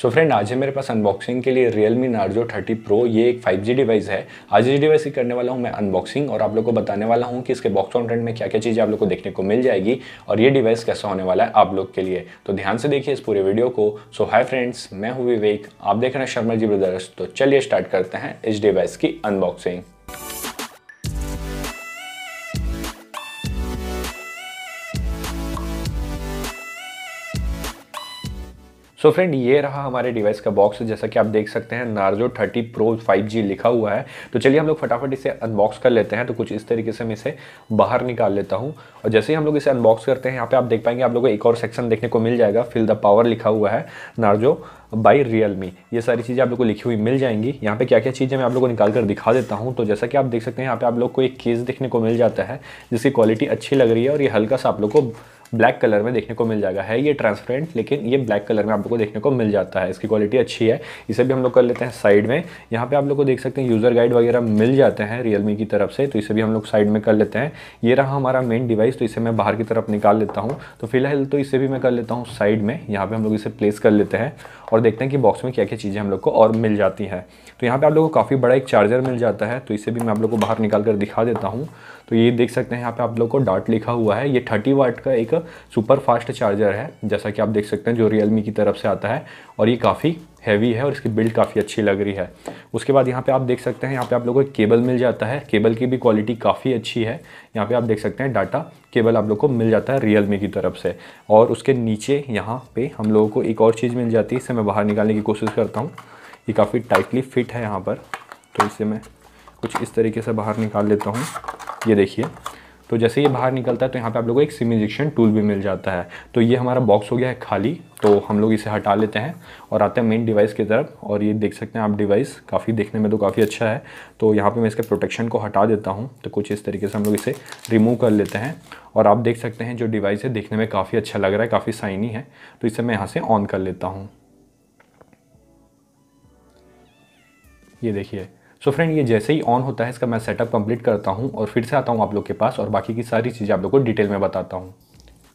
सो so friend आज है मेरे पास अनबॉक्सिंग के लिए Realme Narzo thirty pro ये एक 5G डिवाइस है आज इस डिवाइस की करने वाला हूँ मैं अनबॉक्सिंग और आप लोग को बताने वाला हूँ कि इसके बॉक्स कॉन्टेंट में क्या क्या चीज़ें आप लोग को देखने को मिल जाएगी और ये डिवाइस कैसा होने वाला है आप लोग के लिए तो ध्यान से देखिए इस पूरे वीडियो को सो हाई फ्रेंड्स मैं हूँ विवेक आप देख रहे हैं शर्मा जी ब्रदर्स तो चलिए स्टार्ट करते हैं इस डिवाइस की अनबॉक्सिंग सो so फ्रेंड ये रहा हमारे डिवाइस का बॉक्स जैसा कि आप देख सकते हैं नार्जो 30 प्रो 5G लिखा हुआ है तो चलिए हम लोग फटाफट इसे अनबॉक्स कर लेते हैं तो कुछ इस तरीके से मैं इसे बाहर निकाल लेता हूँ और जैसे ही हम लोग इसे अनबॉक्स करते हैं यहाँ पे आप देख पाएंगे आप लोग को एक और सेक्शन देखने को मिल जाएगा फिल द पावर लिखा हुआ है नार्जो बाई रियल मी ये सारी चीज़ें आप लोग को लिखी हुई मिल जाएंगी यहाँ पे क्या क्या चीज़ें मैं आप लोग को निकाल कर दिखा देता हूँ तो जैसा कि आप देख सकते हैं यहाँ पे आप लोग को एक केस देखने को मिल जाता है जिसकी क्वालिटी अच्छी लग रही है और ये हल्का सा आप लोग को ब्लैक कलर में देखने को मिल जाएगा है ये ट्रांसपेरेंट लेकिन ये ब्लैक कलर में आप लोग को देखने को मिल जाता है इसकी क्वालिटी अच्छी है इसे भी हम लोग कर लेते हैं साइड में यहाँ पे आप लोग को देख सकते हैं यूज़र गाइड वगैरह मिल जाते हैं रियलमी की तरफ से तो इसे भी हम लोग साइड में कर लेते हैं ये रहा हमारा मेन डिवाइस तो इसे मैं बाहर की तरफ निकाल लेता हूँ तो फिलहाल तो इसे भी मैं कर लेता हूँ साइड में यहाँ पर हम लोग इसे प्लेस कर लेते हैं और देखते हैं कि बॉक्स में क्या क्या चीज़ें हम लोग को और मिल जाती हैं तो यहाँ पर आप लोग को काफ़ी बड़ा एक चार्जर मिल जाता है तो इसे भी मैं आप लोग को बाहर निकाल कर दिखा देता हूँ तो ये देख सकते हैं यहाँ पे आप लोग को डॉट लिखा हुआ है ये थर्टी वाट का एक सुपर फास्ट चार्जर है जैसा कि आप देख सकते हैं जो रियलमी की तरफ से आता है और ये काफ़ी हैवी है और इसकी बिल्ड काफ़ी अच्छी लग रही है उसके बाद यहाँ पे आप देख सकते हैं यहाँ पे आप लोगों को केबल मिल जाता है केबल की भी क्वालिटी काफ़ी अच्छी है यहाँ पे आप देख सकते हैं डाटा केबल आप लोग को मिल जाता है रियल की तरफ से और उसके नीचे यहाँ पे हम लोगों को एक और चीज़ मिल जाती है इसे मैं बाहर निकालने की कोशिश करता हूँ ये काफ़ी टाइटली फिट है यहाँ पर तो इसे मैं कुछ इस तरीके से बाहर निकाल लेता हूँ ये देखिए तो जैसे ये बाहर निकलता है तो यहाँ पे आप लोगों को एक सिम इंजेक्शन टूल भी मिल जाता है तो ये हमारा बॉक्स हो गया है खाली तो हम लोग इसे हटा लेते हैं और आते हैं मेन डिवाइस की तरफ और ये देख सकते हैं आप डिवाइस काफ़ी देखने में तो काफ़ी अच्छा है तो यहाँ पे मैं इसके प्रोटेक्शन को हटा देता हूँ तो कुछ इस तरीके से हम लोग इसे रिमूव कर लेते हैं और आप देख सकते हैं जो डिवाइस है देखने में काफ़ी अच्छा लग रहा है काफ़ी साइनी है तो इसे मैं यहाँ से ऑन कर लेता हूँ ये देखिए सो फ्रेंड ये जैसे ही ऑन होता है इसका मैं सेटअप कंप्लीट करता हूँ और फिर से आता हूँ आप लोग के पास और बाकी की सारी चीज़ें आप लोग को डिटेल में बताता हूँ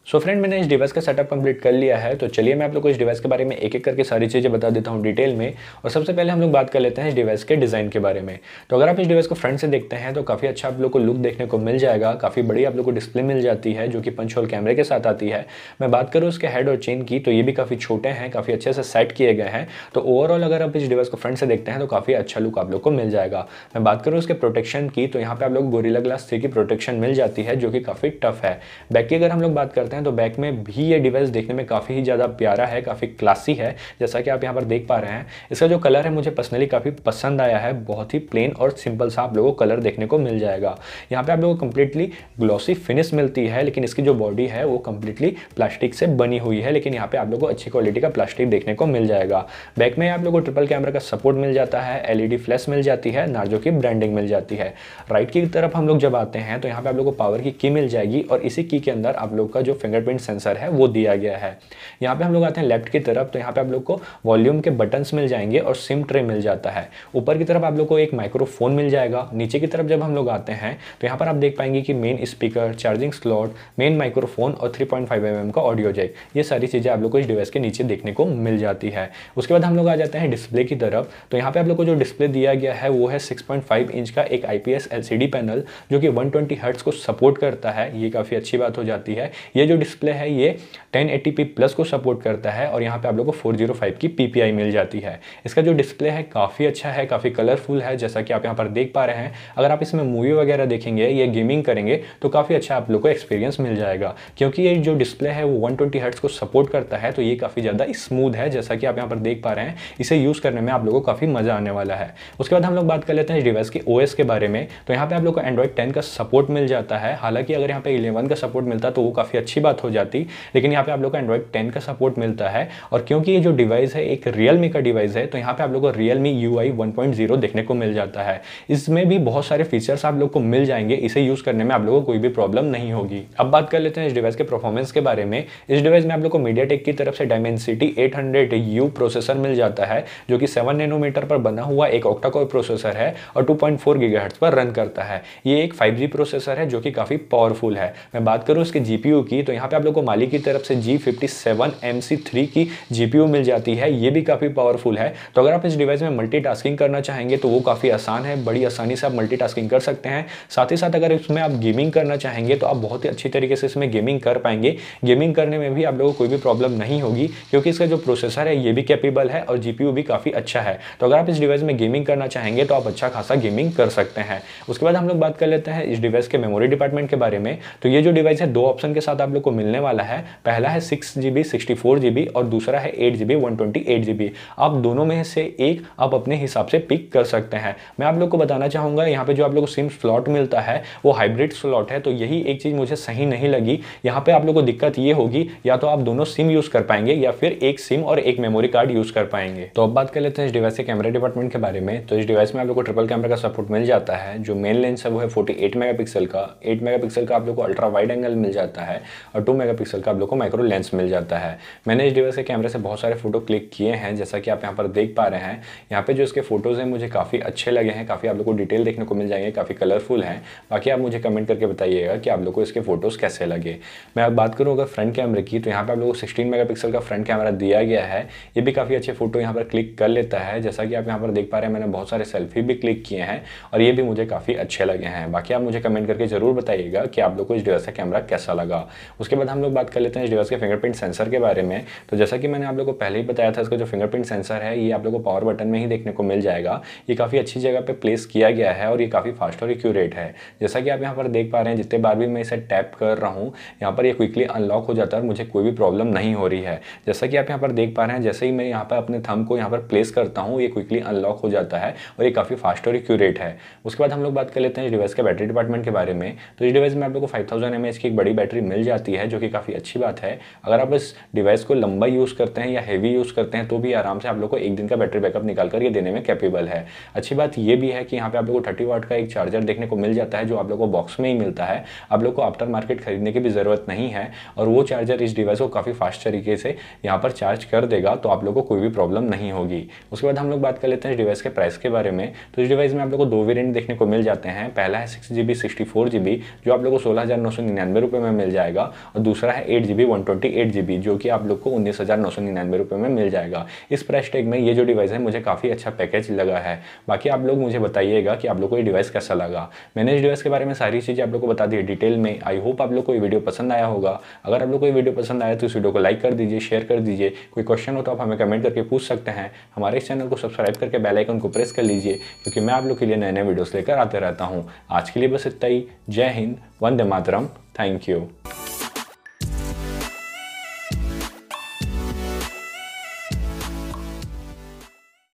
सो so फ्रेंड मैंने इस डिवाइस का सेटअप कंप्लीट कर लिया है तो चलिए मैं आप लोग को इस डिवाइस के बारे में एक एक करके सारी चीज़ें बता देता हूँ डिटेल में और सबसे पहले हम लोग बात कर लेते हैं इस डिवाइस के डिज़ाइन के बारे में तो अगर आप इस डिवाइस को फ्रंट से देखते हैं तो काफ़ी अच्छा आप लोग को लुक देखने को मिल जाएगा काफ़ी बड़ी आप लोग को डिस्प्ले मिल जाती है जो कि पंच होल कैमरे के साथ आती है मैं बात करूँ उसके हेड और चेन की तो ये भी काफ़ी छोटे हैं काफ़ी अच्छे से सेट किए गए हैं तो ओवरऑल अगर आप इस डिवाइस को फ्रंट से देखते हैं तो काफ़ी अच्छा लुक आप लोग को मिल जाएगा मैं बात करूँ उसके प्रोटेक्शन की तो यहाँ पर आप लोग गोरीला ग्लास थ्री की प्रोटेक्शन मिल जाती है जो कि काफ़ी टफ है बैक की अगर हम लोग बात करते हैं हैं तो बैक में भी ये डिवाइस देखने में काफ़ी ही ज़्यादा प्यारा है काफ़ी क्लासी है जैसा कि आप यहाँ पर देख पा रहे हैं इसका जो कलर है मुझे पर्सनली काफ़ी पसंद आया है बहुत ही प्लेन और सिंपल सा आप लोगों को कलर देखने को मिल जाएगा यहाँ पर आप लोगों को कम्प्लीटली ग्लॉसी फिनिश मिलती है लेकिन इसकी जो बॉडी है वो कम्प्लीटली प्लास्टिक से बनी हुई है लेकिन यहाँ पर आप लोग को अच्छी क्वालिटी का प्लास्टिक देखने को मिल जाएगा बैक में आप लोग को ट्रिपल कैमरा का सपोर्ट मिल जाता है एल फ्लैश मिल जाती है नार्जो की ब्रांडिंग मिल जाती है राइट की तरफ हम लोग जब आते हैं तो यहाँ पे आप लोग को पावर की की मिल जाएगी और इसी की के अंदर आप लोग का जो फिंगरप्रिंट सेंसर है वो दिया गया है यहाँ पे हम लोग आते हैं लेफ्ट की तरफ तो यहाँ पे आप लोग को वॉल्यूम के बटन्स मिल जाएंगे और सिम ट्रे मिल जाता है ऊपर की तरफ आप लोग को एक माइक्रोफोन मिल जाएगा नीचे की तरफ जब हम लोग आते हैं तो यहाँ पर आप देख पाएंगे कि main speaker charging slot main microphone और थ्री पॉइंट का ऑडियो जैक ये सारी चीज़ें आप लोग को इस डिवाइस के नीचे देखने को मिल जाती है उसके बाद हम लोग आ जाते हैं डिस्प्ले की तरफ तो यहाँ पर आप लोग को जो डिस्प्ले दिया गया है वो है सिक्स इंच का एक आई पी पैनल जो कि वन ट्वेंटी को सपोर्ट करता है ये काफ़ी अच्छी बात हो जाती है ये जो जो डिस्प्ले है ये 1080p प्लस को सपोर्ट करता है और यहाँ पे आप लोगों को 405 की PPI मिल जाती है इसका जो डिस्प्ले है काफ़ी अच्छा है काफ़ी कलरफुल है जैसा कि आप यहाँ पर देख पा रहे हैं अगर आप इसमें मूवी वगैरह देखेंगे या गेमिंग करेंगे तो काफ़ी अच्छा आप लोग को एक्सपीरियंस मिल जाएगा क्योंकि ये जो डिस्प्ले है वो वन ट्वेंटी को सपोर्ट करता है तो ये काफ़ी ज़्यादा स्मूथ है जैसा कि आप यहाँ पर देख पा रहे हैं इसे यूज़ करने में आप लोग को काफ़ी मज़ा आने वाला है उसके बाद हम लोग बात कर लेते हैं डिवाइस के ओ के बारे में तो यहाँ पर आप लोग को एंड्रॉइड टेन का सपोर्ट मिल जाता है हालांकि अगर यहाँ पर इलेवन का सपोर्ट मिलता तो वो काफ़ी अच्छी बात हो जाती लेकिन यहाँ पे आप लोग को एंड्रॉइड टेन का सपोर्ट मिलता है और क्योंकि ये जो डिवाइस है एक रियलमी का डिवाइस है तो यहाँ पे आप लोग को रियलमी यू आई देखने को मिल जाता है इसमें भी बहुत सारे फीचर्स आप लोग को मिल जाएंगे इसे यूज़ करने में आप लोगों को कोई भी प्रॉब्लम नहीं होगी अब बात कर लेते हैं इस डिवाइस के परफॉर्मेंस के बारे में इस डिवाइस में आप लोग को मीडिया की तरफ से डायमेंसिटी एट हंड्रेड प्रोसेसर मिल जाता है जो कि सेवन नैनोमीटर पर बना हुआ एक ऑक्टा कोर प्रोसेसर है और टू पॉइंट पर रन करता है ये एक फाइव प्रोसेसर है जो कि काफ़ी पावरफुल है मैं बात करूं इसके जीपीयू की तो यहाँ पे आप लोग को माली की तरफ से G fifty seven M three की जी मिल जाती है ये भी काफ़ी पावरफुल है तो अगर आप इस डिवाइस में मल्टी करना चाहेंगे तो वो काफ़ी आसान है बड़ी आसानी से आप मल्टी कर सकते हैं साथ ही साथ अगर इसमें आप गेमिंग करना चाहेंगे तो आप बहुत ही अच्छी तरीके से इसमें गेमिंग कर पाएंगे गेमिंग करने में भी आप लोगों को कोई भी प्रॉब्लम नहीं होगी क्योंकि इसका जो प्रोसेसर है ये भी कैपेबल है और जी भी काफ़ी अच्छा है तो अगर आप इस डिवाइस में गेमिंग करना चाहेंगे तो आप अच्छा खासा गेमिंग कर सकते हैं उसके बाद हम लोग बात कर लेते हैं इस डिवाइस के मेमोरी डिपार्टमेंट के बारे में तो ये जो डिवाइस है दो ऑप्शन के साथ आप लोग को मिलने वाला है पहला है six GB sixty four GB और दूसरा है eight GB one twenty eight GB आप दोनों में से एक आप अपने हिसाब से पिक कर सकते हैं मैं आप लोग को बताना चाहूंगा यहाँ पे जो आप लोग को सिम स्लॉट मिलता है वो हाइब्रिड स्लॉट है तो यही एक चीज़ मुझे सही नहीं लगी यहाँ पे आप लोग को दिक्कत ये होगी या तो आप दोनों सिम यूज़ कर पाएंगे या फिर एक सिम और एक मेमोरी कार्ड यूज़ कर पाएंगे तो अब बात कर लेते हैं इस डिवाइस के कैमरा डिपार्टमेंट के बारे में तो इस डिवाइस में आप लोग को ट्रिपल कैमरा का सपोर्ट मिल जाता है जो मेन लेंस है वो है फोर्टी एट मेगापिक्सल का एट मेगापिक्सल का आप लोग को अल्ट्रा वाइड एंगल मिल जाता है और टू मेगा का आप लोग को माइक्रो लेंस मिल जाता है मैंने इस डिवाइस के कैमरे से बहुत सारे फोटो क्लिक किए हैं जैसा कि आप यहाँ पर देख पा रहे हैं यहाँ पे जो इसके फोटोज़ हैं मुझे काफ़ी अच्छे लगे हैं काफ़ी आप लोग को डिटेल देखने को मिल जाएंगे काफ़ी कलरफुल हैं बाकी आप मुझे कमेंट करके बताइएगा कि आप लोग को इसके फोटोज़ कैसे लगे मैं अब बात करूँ अगर फ्रंट कैमरे की तो यहाँ पर आप लोग को सिक्सटीन मेगा का फ्रंट कैमरा दिया गया है ये भी काफ़ी अच्छे फोटो यहाँ पर क्लिक कर लेता है जैसा कि आप यहाँ पर देख पा रहे हैं मैंने बहुत सारे सेल्फी भी क्लिक किए हैं और ये भी मुझे काफ़ी अच्छे लगे हैं बाकी आप मुझे कमेंट करके ज़रूर बताइएगा कि आप लोग को इस डिवाइस का कैमरा कैसा लगा उसके बाद हम लोग बात कर लेते हैं इस डिवाइस के फिंगरप्रिंट सेंसर के बारे में तो जैसा कि मैंने आप लोगों को पहले ही बताया था इसका जो फिंगरप्रिंट सेंसर है ये आप लोगों को पावर बटन में ही देखने को मिल जाएगा ये काफ़ी अच्छी जगह पर प्लेस किया गया है और ये काफ़ी फास्ट और एक्यूरेट है जैसा कि आप यहाँ पर देख पा रहे हैं जितने बार भी मैं इसे टैप कर रहा हूँ यहाँ पर ये क्विकली अनलॉक हो जाता है और मुझे कोई भी प्रॉब्लम नहीं हो रही है जैसा कि आप यहाँ पर देख पा रहे हैं जैसे ही मैं यहाँ पर अपने थम को यहाँ पर प्लेस करता हूँ ये क्विकली अनलॉक हो जाता है और ये काफ़ी फास्ट और एक्यूरेट है उसके बाद हम लोग बात कर लेते हैं इस डिवाइस के बैटरी डिपार्टमेंट के बारे में तो इस डिवाइस में आप लोग को फाइव थाउजेंड की एक बड़ी बैटरी मिल जाती है है जो कि काफ़ी अच्छी बात है अगर आप इस डिवाइस को लंबा यूज़ करते हैं या हैवी यूज़ करते हैं तो भी आराम से आप लोग को एक दिन का बैटरी बैकअप निकाल कर ये देने में कैपेबल है अच्छी बात ये भी है कि यहाँ पर आप लोग को थर्टी वाट का एक चार्जर देखने को मिल जाता है जो आप लोग को बॉक्स में ही मिलता है आप लोग को आफ्टर मार्केट खरीदने की भी ज़रूरत नहीं है और वो चार्जर इस डिवाइस को काफ़ी फास्ट तरीके से यहाँ पर चार्ज कर देगा तो आप लोग को कोई भी प्रॉब्लम नहीं होगी उसके बाद हम लोग बात कर लेते हैं इस डिवाइस के प्राइस के बारे में तो इस डिवाइस में आप लोग को दो वेरियंट देखने को मिल जाते हैं पहला है six G B sixty four G B जो आप लोग को सोलह हज़ार नौ सौ निन्यानवे रुपये में मिल जाएगा और दूसरा है eight G B one twenty eight G B जो कि आप लोग को उन्नीस हज़ार नौ सौ निन्यानवे रुपये में मिल जाएगा इस प्राइस टैग में ये जो डिवाइस है मुझे काफ़ी अच्छा पैकेज लगा है बाकी आप लोग मुझे बताइएगा कि आप लोग को ये डिवाइस कैसा लगा मैंने इस डिवाइस के बारे में सारी चीज़ें आप लोग को बता दी डिटेल में आई होप आप लोग को ये वीडियो पसंद आया होगा अगर आप लोग को ये वीडियो पसंद आया तो इस वीडियो को लाइक कर दीजिए शेयर कर दीजिए कोई क्वेश्चन हो तो आप हमें कमेंट करके पूछ सकते हैं हमारे इस चैनल को सब्सक्राइब करके बेलाइकन को प्रेस कर लीजिए क्योंकि मैं आप लोग के लिए नए नए वीडियोस लेकर आते रहता हूँ आज के लिए बस इतना ही जय हिंद वंदे मातरम थैंक यू